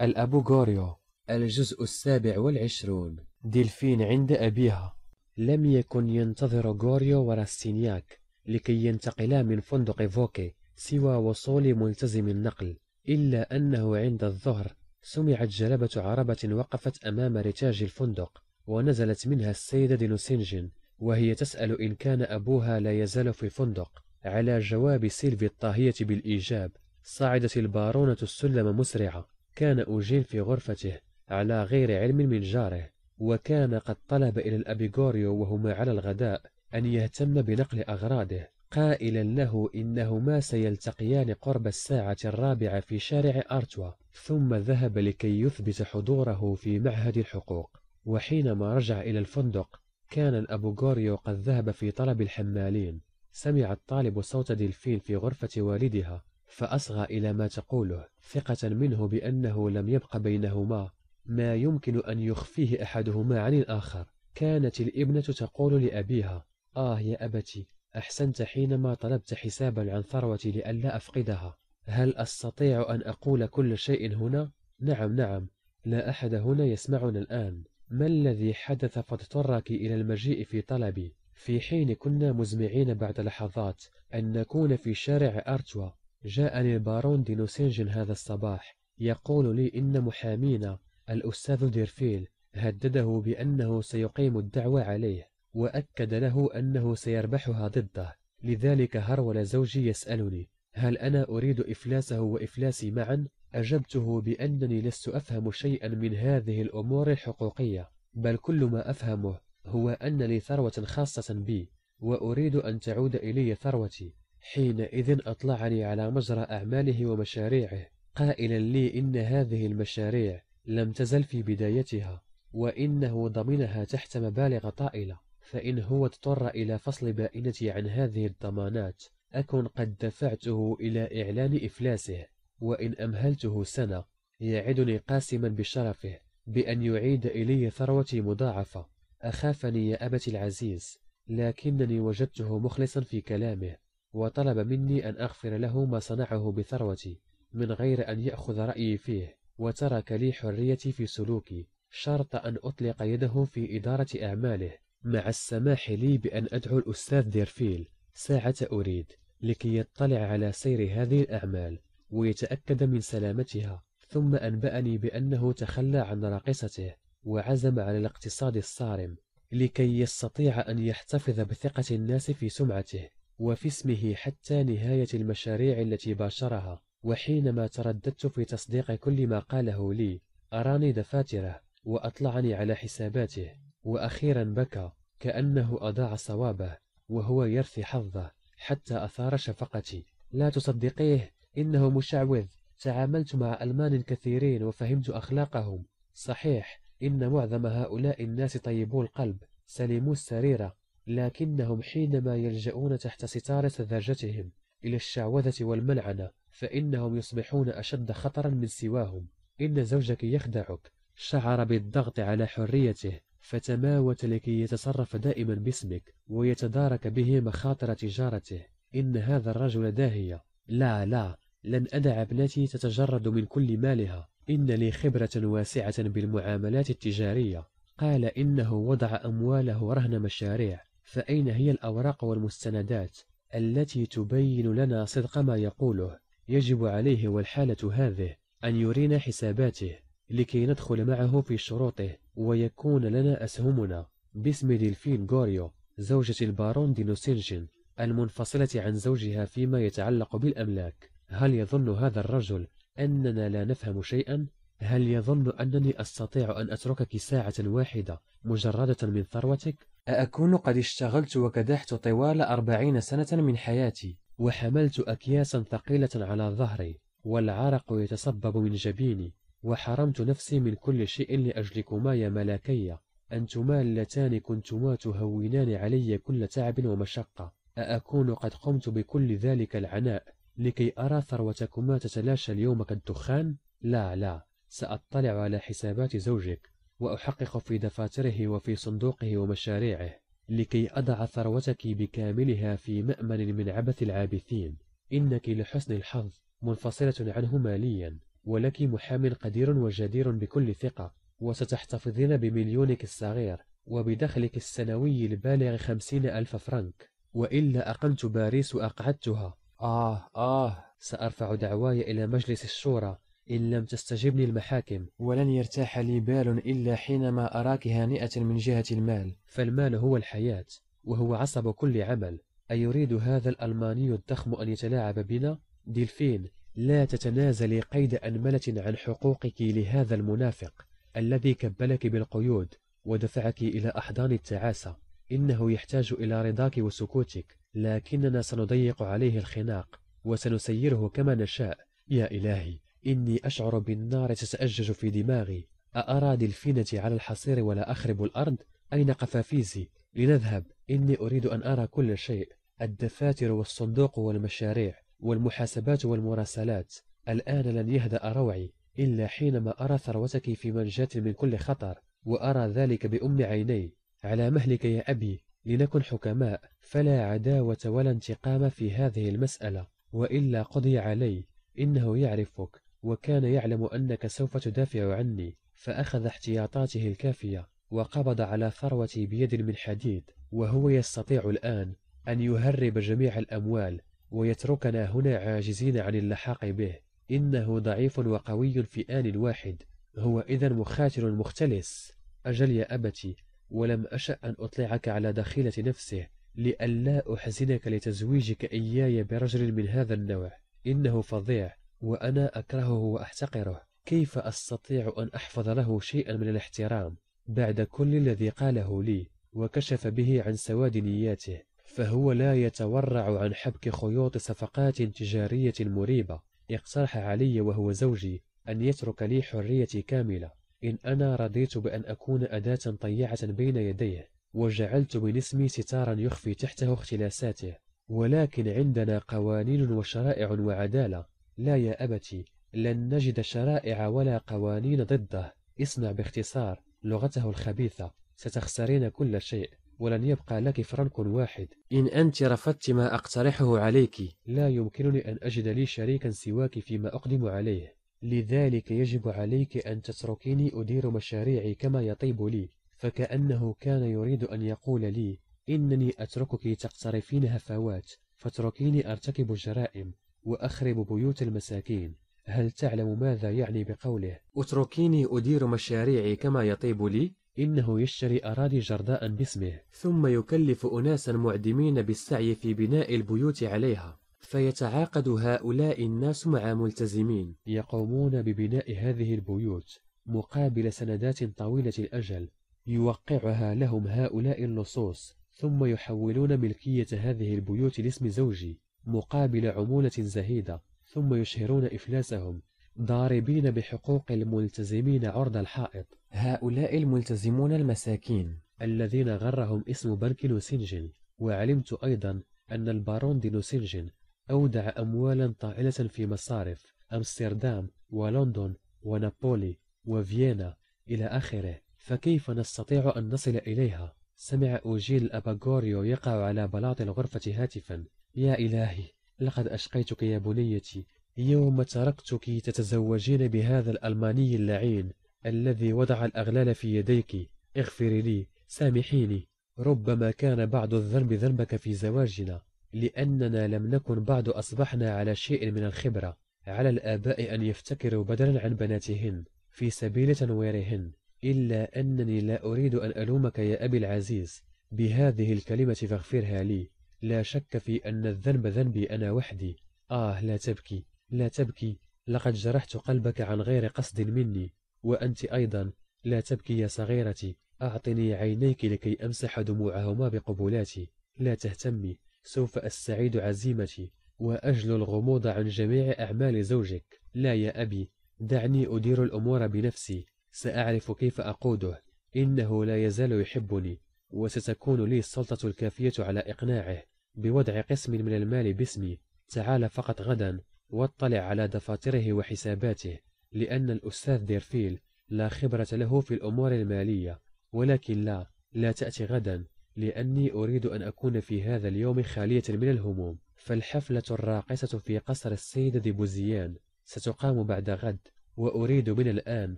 الأبو غوريو الجزء السابع والعشرون ديلفين عند أبيها لم يكن ينتظر غوريو وراستينياك لكي ينتقلا من فندق فوكي سوى وصول ملتزم النقل إلا أنه عند الظهر سمعت جلبة عربة وقفت أمام رتاج الفندق ونزلت منها السيدة دينوسينجين وهي تسأل إن كان أبوها لا يزال في الفندق على جواب سيلفي الطاهية بالإيجاب صعدت البارونة السلم مسرعة كان أوجين في غرفته على غير علم من جاره وكان قد طلب إلى الأبيغوريو وهما على الغداء أن يهتم بنقل أغراضه قائلا له إنهما سيلتقيان قرب الساعة الرابعة في شارع أرتوا ثم ذهب لكي يثبت حضوره في معهد الحقوق وحينما رجع إلى الفندق كان الأبوغوريو قد ذهب في طلب الحمالين سمع الطالب صوت دلفين في غرفة والدها فأصغى إلى ما تقوله ثقة منه بأنه لم يبق بينهما ما يمكن أن يخفيه أحدهما عن الآخر كانت الابنة تقول لأبيها آه يا أبتي أحسنت حينما طلبت حسابا عن ثروتي لئلا أفقدها هل أستطيع أن أقول كل شيء هنا؟ نعم نعم لا أحد هنا يسمعنا الآن ما الذي حدث فاضطرك إلى المجيء في طلبي في حين كنا مزمعين بعد لحظات أن نكون في شارع أرتوا جاءني البارون دي نوسينجل هذا الصباح يقول لي إن محامينا الأستاذ ديرفيل هدده بأنه سيقيم الدعوى عليه وأكد له أنه سيربحها ضده لذلك هرول زوجي يسألني هل أنا أريد إفلاسه وإفلاسي معا؟ أجبته بأنني لست أفهم شيئا من هذه الأمور الحقوقية بل كل ما أفهمه هو أن لي ثروة خاصة بي وأريد أن تعود إلي ثروتي حينئذ أطلعني على مجرى أعماله ومشاريعه قائلا لي إن هذه المشاريع لم تزل في بدايتها وإنه ضمنها تحت مبالغ طائلة فإن هو اضطر إلى فصل بائنتي عن هذه الضمانات أكن قد دفعته إلى إعلان إفلاسه وإن أمهلته سنة يعدني قاسما بشرفه بأن يعيد إلي ثروتي مضاعفة أخافني يا أبت العزيز لكنني وجدته مخلصا في كلامه وطلب مني أن أغفر له ما صنعه بثروتي من غير أن يأخذ رأيي فيه وترك لي حريتي في سلوكي شرط أن أطلق يده في إدارة أعماله مع السماح لي بأن أدعو الأستاذ ديرفيل ساعة أريد لكي يطلع على سير هذه الأعمال ويتأكد من سلامتها ثم أنبأني بأنه تخلى عن راقصته وعزم على الاقتصاد الصارم لكي يستطيع أن يحتفظ بثقة الناس في سمعته وفي اسمه حتى نهاية المشاريع التي باشرها وحينما ترددت في تصديق كل ما قاله لي أراني دفاتره وأطلعني على حساباته وأخيرا بكى كأنه أضاع صوابه وهو يرثي حظه حتى أثار شفقتي لا تصدقيه إنه مشعوذ تعاملت مع ألمان كثيرين وفهمت أخلاقهم صحيح إن معظم هؤلاء الناس طيبو القلب سليمو السريرة لكنهم حينما يلجؤون تحت ستارة ذاجتهم إلى الشعوذة والملعنة فإنهم يصبحون أشد خطرا من سواهم إن زوجك يخدعك شعر بالضغط على حريته فتماوت لكي يتصرف دائما باسمك ويتدارك به مخاطر تجارته إن هذا الرجل داهية لا لا لن أدع ابنتي تتجرد من كل مالها إن لي خبرة واسعة بالمعاملات التجارية قال إنه وضع أمواله رهن مشاريع فأين هي الأوراق والمستندات التي تبين لنا صدق ما يقوله يجب عليه والحالة هذه أن يرينا حساباته لكي ندخل معه في شروطه ويكون لنا أسهمنا باسم ديلفين غوريو زوجة البارون نوسينجين المنفصلة عن زوجها فيما يتعلق بالأملاك هل يظن هذا الرجل أننا لا نفهم شيئا؟ هل يظن أنني أستطيع أن أتركك ساعة واحدة مجردة من ثروتك؟ أأكون قد اشتغلت وكدحت طوال أربعين سنة من حياتي وحملت أكياسا ثقيلة على ظهري والعرق يتصبب من جبيني وحرمت نفسي من كل شيء لأجلكما يا ملاكي أنتما اللتان كنتما تهونان علي كل تعب ومشقة أأكون قد قمت بكل ذلك العناء لكي أرى ثروتكما تتلاشى اليوم كالدخان؟ لا لا سأطلع على حسابات زوجك وأحقق في دفاتره وفي صندوقه ومشاريعه لكي أضع ثروتك بكاملها في مأمن من عبث العابثين إنك لحسن الحظ منفصلة عنه ماليا ولك محام قدير وجدير بكل ثقة وستحتفظين بمليونك الصغير وبدخلك السنوي البالغ خمسين ألف فرنك وإلا أقمت باريس وأقعدتها آه آه سأرفع دعواي إلى مجلس الشورى إن لم تستجب لي المحاكم ولن يرتاح لي بال إلا حينما أراك هانئة من جهة المال فالمال هو الحياة وهو عصب كل عمل أيريد هذا الألماني الضخم أن يتلاعب بنا؟ ديلفين لا تتنازلي قيد أنملة عن حقوقك لهذا المنافق الذي كبلك بالقيود ودفعك إلى أحضان التعاسة إنه يحتاج إلى رضاك وسكوتك لكننا سنضيق عليه الخناق وسنسيره كما نشاء يا إلهي إني أشعر بالنار تتأجج في دماغي أأرى دلفينة على الحصير ولا أخرب الأرض أين قفافيزي؟ لنذهب إني أريد أن أرى كل شيء الدفاتر والصندوق والمشاريع والمحاسبات والمراسلات الآن لن يهدأ روعي إلا حينما أرى ثروتك في منجاة من كل خطر وأرى ذلك بأم عيني على مهلك يا أبي لنكن حكماء فلا عداوة ولا انتقام في هذه المسألة وإلا قضي علي إنه يعرفك وكان يعلم أنك سوف تدافع عني فأخذ احتياطاته الكافية وقبض على ثروتي بيد من حديد وهو يستطيع الآن أن يهرب جميع الأموال ويتركنا هنا عاجزين عن اللحاق به إنه ضعيف وقوي في آن واحد هو إذا مخاتل مختلس أجل يا أبتي ولم أشأ أن أطلعك على دخيلة نفسه لئلا أحزنك لتزويجك إياي برجل من هذا النوع إنه فظيع وأنا أكرهه وأحتقره كيف أستطيع أن أحفظ له شيئا من الاحترام بعد كل الذي قاله لي وكشف به عن سواد نياته فهو لا يتورع عن حبك خيوط صفقات تجارية مريبة اقترح علي وهو زوجي أن يترك لي حريتي كاملة إن أنا رضيت بأن أكون أداة طيعة بين يديه وجعلت من اسمي ستارا يخفي تحته اختلاساته ولكن عندنا قوانين وشرائع وعدالة لا يا أبتي لن نجد شرائع ولا قوانين ضده اصنع باختصار لغته الخبيثة ستخسرين كل شيء ولن يبقى لك فرنك واحد إن أنت رفضت ما أقترحه عليك لا يمكنني أن أجد لي شريكا سواك فيما أقدم عليه لذلك يجب عليك أن تتركيني أدير مشاريعي كما يطيب لي فكأنه كان يريد أن يقول لي إنني أتركك تقترفين هفوات فاتركيني أرتكب جرائم وأخرب بيوت المساكين هل تعلم ماذا يعني بقوله اتركيني أدير مشاريعي كما يطيب لي إنه يشتري أراضي جرداء باسمه ثم يكلف أناسا معدمين بالسعي في بناء البيوت عليها فيتعاقد هؤلاء الناس مع ملتزمين يقومون ببناء هذه البيوت مقابل سندات طويلة الأجل يوقعها لهم هؤلاء اللصوص ثم يحولون ملكية هذه البيوت لاسم زوجي مقابل عمولة زهيدة ثم يشهرون إفلاسهم ضاربين بحقوق الملتزمين عرض الحائط هؤلاء الملتزمون المساكين الذين غرهم اسم بنك نوسنجن وعلمت أيضا أن البارون دي نوسنجن أودع أموالا طائلة في مصارف أمستردام ولندن ونابولي وفيينا إلى آخره فكيف نستطيع أن نصل إليها؟ سمع أوجيل أباغوريو يقع على بلاط الغرفة هاتفا يا إلهي لقد أشقيتك يا بنيتي يوم تركتك تتزوجين بهذا الألماني اللعين الذي وضع الأغلال في يديك اغفري لي سامحيني ربما كان بعض الذنب ذنبك في زواجنا لأننا لم نكن بعد أصبحنا على شيء من الخبرة على الآباء أن يفتكروا بدلا عن بناتهن في سبيل تنويرهن إلا أنني لا أريد أن ألومك يا أبي العزيز بهذه الكلمة فاغفرها لي لا شك في أن الذنب ذنبي أنا وحدي آه لا تبكي لا تبكي لقد جرحت قلبك عن غير قصد مني وأنت أيضا لا تبكي يا صغيرتي أعطني عينيك لكي أمسح دموعهما بقبلاتي لا تهتمي سوف أستعيد عزيمتي وأجل الغموض عن جميع أعمال زوجك لا يا أبي دعني أدير الأمور بنفسي سأعرف كيف أقوده إنه لا يزال يحبني وستكون لي السلطة الكافية على إقناعه بوضع قسم من المال باسمي تعال فقط غدا واطلع على دفاتره وحساباته لأن الأستاذ ديرفيل لا خبرة له في الأمور المالية ولكن لا لا تأتي غدا لأني أريد أن أكون في هذا اليوم خالية من الهموم فالحفلة الراقصة في قصر السيدة دي بوزيان ستقام بعد غد وأريد من الآن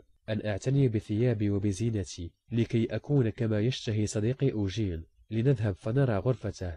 أن أعتني بثيابي وبزينتي لكي أكون كما يشتهي صديقي أوجيل لنذهب فنرى غرفته